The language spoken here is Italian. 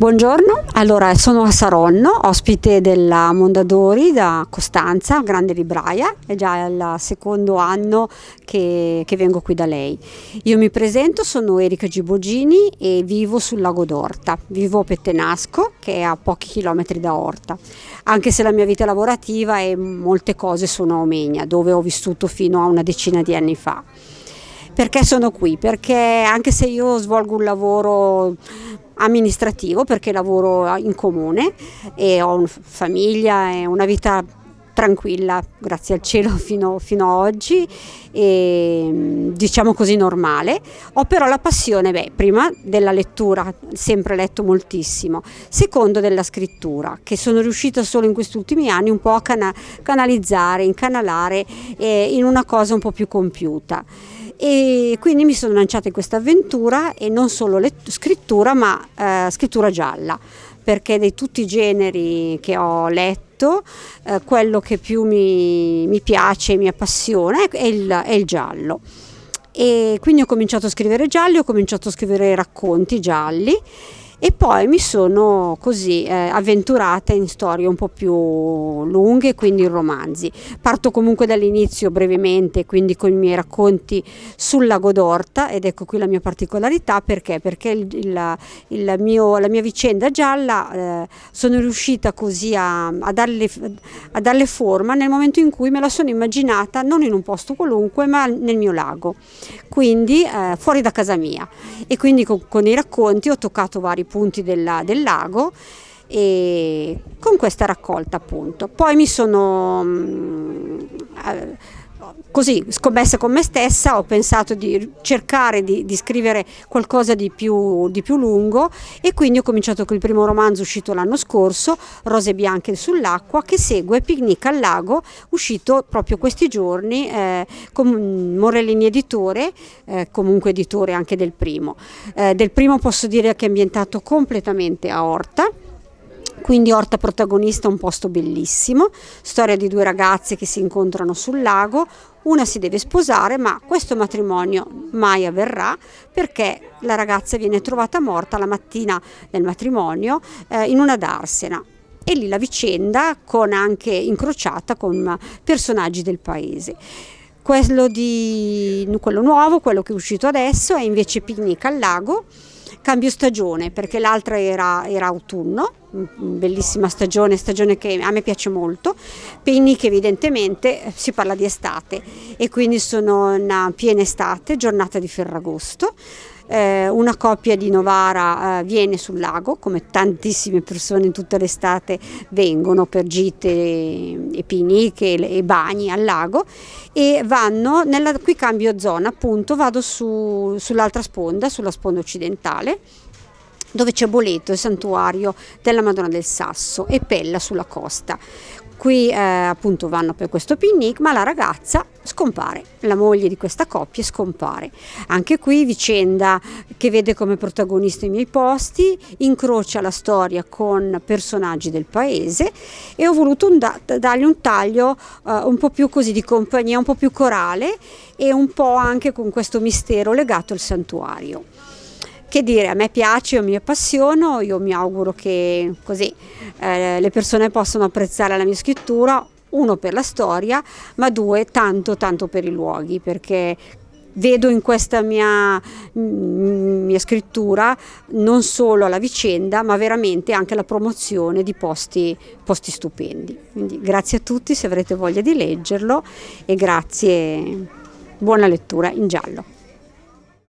Buongiorno, allora sono a Saronno, ospite della Mondadori da Costanza, grande libraia, è già il secondo anno che, che vengo qui da lei. Io mi presento, sono Erika Gibogini e vivo sul lago d'Orta, vivo a Pettenasco che è a pochi chilometri da Orta, anche se la mia vita lavorativa e molte cose sono a Omegna dove ho vissuto fino a una decina di anni fa. Perché sono qui? Perché anche se io svolgo un lavoro amministrativo perché lavoro in comune e ho una famiglia e una vita tranquilla, grazie al cielo fino, fino a oggi, e, ehm, diciamo così normale. Ho però la passione, beh, prima della lettura, sempre letto moltissimo, secondo della scrittura, che sono riuscita solo in questi ultimi anni un po' a cana canalizzare, incanalare eh, in una cosa un po' più compiuta e quindi mi sono lanciata in questa avventura e non solo scrittura ma eh, scrittura gialla perché di tutti i generi che ho letto detto, eh, quello che più mi, mi piace, mi appassiona è il, è il giallo. E quindi ho cominciato a scrivere gialli, ho cominciato a scrivere racconti gialli e poi mi sono così eh, avventurata in storie un po' più lunghe, quindi in romanzi. Parto comunque dall'inizio brevemente, quindi con i miei racconti sul lago d'Orta ed ecco qui la mia particolarità perché? Perché il, il, il mio, la mia vicenda gialla eh, sono riuscita così a, a, darle, a darle forma nel momento in cui me la sono immaginata non in un posto qualunque ma nel mio lago, quindi eh, fuori da casa mia e quindi con, con i racconti ho toccato vari punti della, del lago e con questa raccolta appunto. Poi mi sono... Mh, mm, eh, così, scommessa con me stessa, ho pensato di cercare di, di scrivere qualcosa di più, di più, lungo e quindi ho cominciato con il primo romanzo uscito l'anno scorso, Rose bianche sull'acqua, che segue Picnic al lago, uscito proprio questi giorni eh, con Morellini Editore, eh, comunque editore anche del primo. Eh, del primo posso dire che è ambientato completamente a Orta quindi Orta protagonista è un posto bellissimo, storia di due ragazze che si incontrano sul lago, una si deve sposare ma questo matrimonio mai avverrà perché la ragazza viene trovata morta la mattina del matrimonio eh, in una darsena e lì la vicenda con anche incrociata con personaggi del paese. Quello, di, quello nuovo, quello che è uscito adesso è invece Picnic al lago cambio stagione perché l'altra era, era, autunno, bellissima stagione, stagione che a me piace molto, Picnic evidentemente eh, si parla di estate e quindi sono una piena estate, giornata di Ferragosto. Eh, una coppia di Novara eh, viene sul lago, come tantissime persone in tutta l'estate vengono per gite e piniche e, e bagni al lago e vanno, nella, qui cambio zona appunto, vado su, sull'altra sponda, sulla sponda occidentale dove c'è Boleto, il santuario della Madonna del Sasso e Pella sulla costa. Qui eh, appunto vanno per questo picnic, ma la ragazza scompare, la moglie di questa coppia scompare. Anche qui vicenda che vede come protagonista i miei posti, incrocia la storia con personaggi del paese e ho voluto un da dargli un taglio eh, un po' più così di compagnia, un po' più corale e un po' anche con questo mistero legato al santuario. Che dire, a me piace, io mi appassiono, io mi auguro che così eh, le persone possano apprezzare la mia scrittura, uno per la storia, ma due tanto tanto per i luoghi, perché vedo in questa mia, mm, mia, scrittura non solo la vicenda ma veramente anche la promozione di posti, posti stupendi. Quindi grazie a tutti se avrete voglia di leggerlo e grazie, buona lettura in giallo.